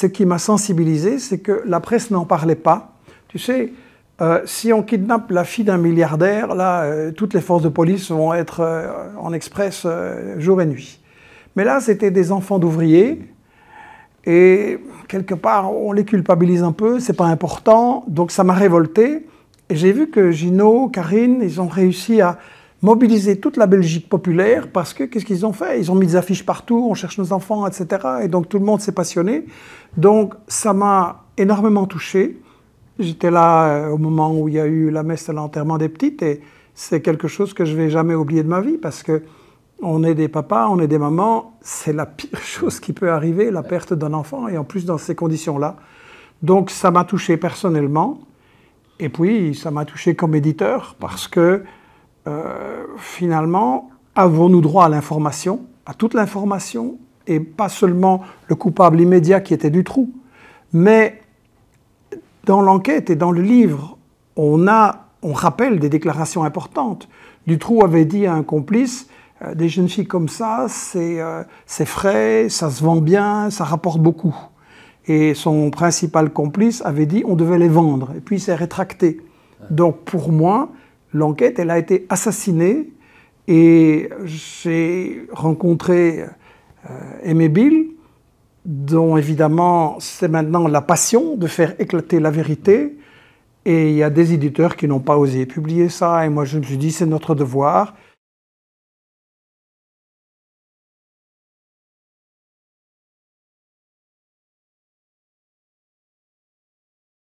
ce qui m'a sensibilisé, c'est que la presse n'en parlait pas. Tu sais, euh, si on kidnappe la fille d'un milliardaire, là, euh, toutes les forces de police vont être euh, en express jour et nuit. Mais là, c'était des enfants d'ouvriers. Et quelque part, on les culpabilise un peu, c'est pas important. Donc ça m'a révolté. Et j'ai vu que Gino, Karine, ils ont réussi à, mobiliser toute la Belgique populaire parce que qu'est-ce qu'ils ont fait Ils ont mis des affiches partout, on cherche nos enfants, etc. Et donc tout le monde s'est passionné. Donc ça m'a énormément touché. J'étais là euh, au moment où il y a eu la messe à l'enterrement des petites et c'est quelque chose que je vais jamais oublier de ma vie parce que on est des papas, on est des mamans, c'est la pire chose qui peut arriver, la perte d'un enfant et en plus dans ces conditions-là. Donc ça m'a touché personnellement et puis ça m'a touché comme éditeur parce que euh, finalement, avons-nous droit à l'information, à toute l'information, et pas seulement le coupable immédiat qui était Dutroux ?» Mais dans l'enquête et dans le livre, on, a, on rappelle des déclarations importantes. Dutroux avait dit à un complice, euh, des jeunes filles comme ça, euh, c'est frais, ça se vend bien, ça rapporte beaucoup. Et son principal complice avait dit, on devait les vendre. Et puis c'est s'est rétracté. Donc pour moi, l'enquête, elle a été assassinée et j'ai rencontré euh, Aimé Bill, dont évidemment c'est maintenant la passion de faire éclater la vérité. Et il y a des éditeurs qui n'ont pas osé publier ça. Et moi, je me suis dit, c'est notre devoir.